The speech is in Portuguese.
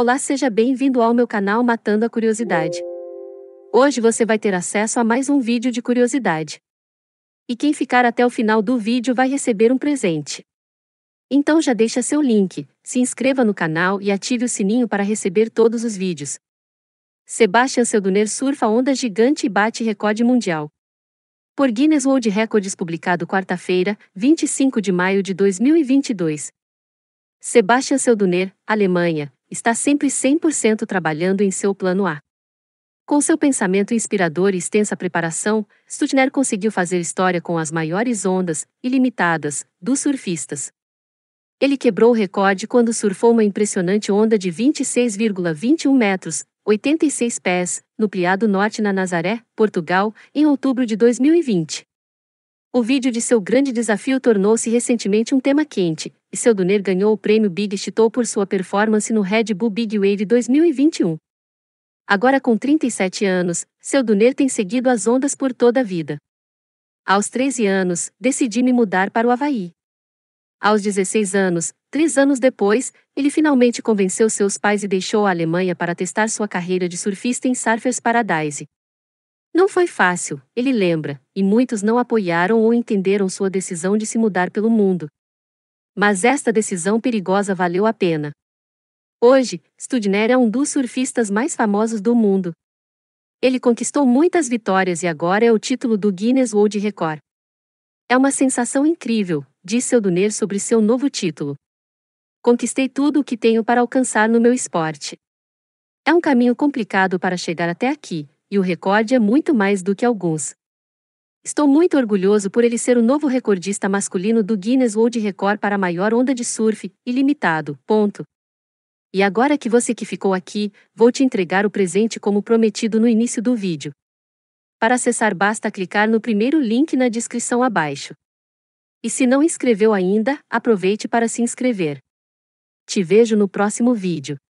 Olá, seja bem-vindo ao meu canal Matando a Curiosidade. Hoje você vai ter acesso a mais um vídeo de curiosidade. E quem ficar até o final do vídeo vai receber um presente. Então já deixa seu link, se inscreva no canal e ative o sininho para receber todos os vídeos. Sebastian Selduner surfa onda gigante e bate recorde mundial. Por Guinness World Records publicado quarta-feira, 25 de maio de 2022. Sebastian Selduner, Alemanha, está sempre 100% trabalhando em seu plano A. Com seu pensamento inspirador e extensa preparação, Stutner conseguiu fazer história com as maiores ondas, ilimitadas, dos surfistas. Ele quebrou o recorde quando surfou uma impressionante onda de 26,21 metros, 86 pés, no Priado Norte na Nazaré, Portugal, em outubro de 2020. O vídeo de seu grande desafio tornou-se recentemente um tema quente, e Duner ganhou o prêmio Big Chitou por sua performance no Red Bull Big Wave 2021. Agora com 37 anos, Duner tem seguido as ondas por toda a vida. Aos 13 anos, decidi me mudar para o Havaí. Aos 16 anos, três anos depois, ele finalmente convenceu seus pais e deixou a Alemanha para testar sua carreira de surfista em Surfers Paradise. Não foi fácil, ele lembra, e muitos não apoiaram ou entenderam sua decisão de se mudar pelo mundo. Mas esta decisão perigosa valeu a pena. Hoje, Studner é um dos surfistas mais famosos do mundo. Ele conquistou muitas vitórias e agora é o título do Guinness World Record. É uma sensação incrível, disse Seldunner sobre seu novo título. Conquistei tudo o que tenho para alcançar no meu esporte. É um caminho complicado para chegar até aqui, e o recorde é muito mais do que alguns. Estou muito orgulhoso por ele ser o novo recordista masculino do Guinness World Record para a maior onda de surf, ilimitado, ponto. E agora que você que ficou aqui, vou te entregar o presente como prometido no início do vídeo. Para acessar basta clicar no primeiro link na descrição abaixo. E se não inscreveu ainda, aproveite para se inscrever. Te vejo no próximo vídeo.